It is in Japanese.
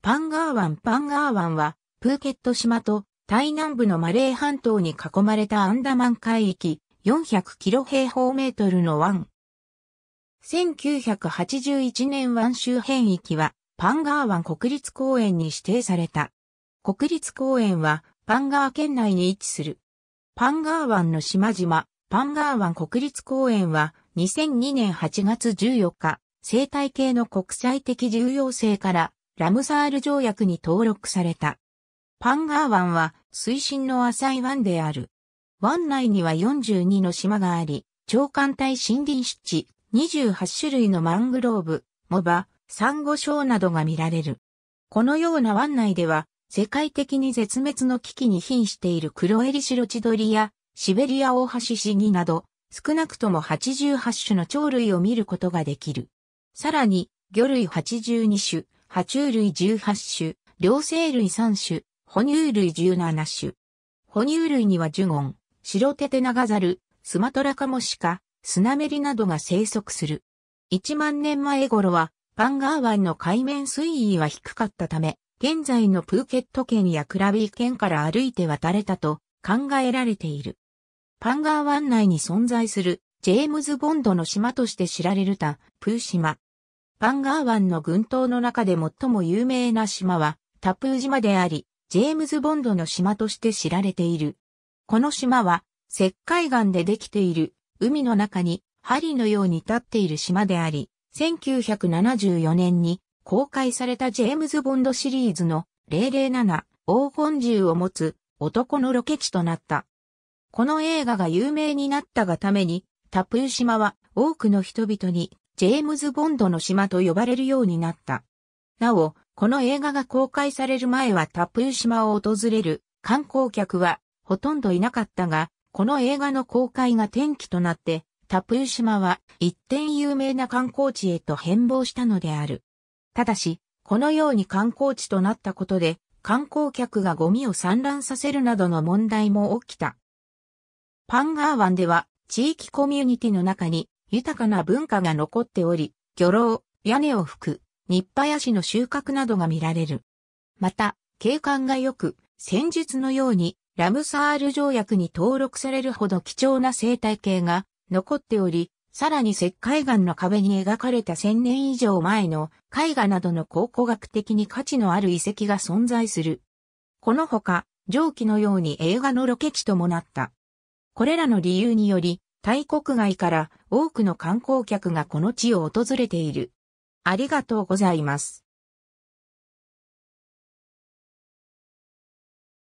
パンガー湾パンガー湾は、プーケット島と、台南部のマレー半島に囲まれたアンダマン海域、400キロ平方メートルの湾。1981年湾周辺域は、パンガー湾国立公園に指定された。国立公園は、パンガー県内に位置する。パンガー湾の島々、パンガー湾国立公園は、2002年8月14日、生態系の国際的重要性から、ラムサール条約に登録された。パンガー湾は水深の浅い湾である。湾内には42の島があり、長官帯森林湿地、28種類のマングローブ、モバ、サンゴ礁などが見られる。このような湾内では、世界的に絶滅の危機に瀕しているクロエリシロチドリやシベリアオオハシシギなど、少なくとも88種の鳥類を見ることができる。さらに、魚類82種、爬虫類18種、両生類3種、哺乳類17種。哺乳類にはジュゴン、白テテナガザル、スマトラカモシカ、スナメリなどが生息する。1万年前頃は、パンガー湾の海面水位は低かったため、現在のプーケット県やクラビー県から歩いて渡れたと考えられている。パンガー湾内に存在するジェームズ・ボンドの島として知られるた、プー島。パンガー湾の群島の中で最も有名な島はタプー島であり、ジェームズ・ボンドの島として知られている。この島は石灰岩でできている海の中に針のように立っている島であり、1974年に公開されたジェームズ・ボンドシリーズの007黄金銃を持つ男のロケ地となった。この映画が有名になったがために、タプー島は多くの人々にジェームズ・ボンドの島と呼ばれるようになった。なお、この映画が公開される前はタプー島を訪れる観光客はほとんどいなかったが、この映画の公開が転機となって、タプー島は一点有名な観光地へと変貌したのである。ただし、このように観光地となったことで、観光客がゴミを散乱させるなどの問題も起きた。パンガー湾では地域コミュニティの中に豊かな文化が残っており、漁労、屋根を吹く、日波シの収穫などが見られる。また、景観が良く、戦術のように、ラムサール条約に登録されるほど貴重な生態系が残っており、さらに石灰岩の壁に描かれた千年以上前の絵画などの考古学的に価値のある遺跡が存在する。このほか、上記のように映画のロケ地ともなった。これらの理由により、タイ国外から多くの観光客がこの地を訪れている。ありがとうございます。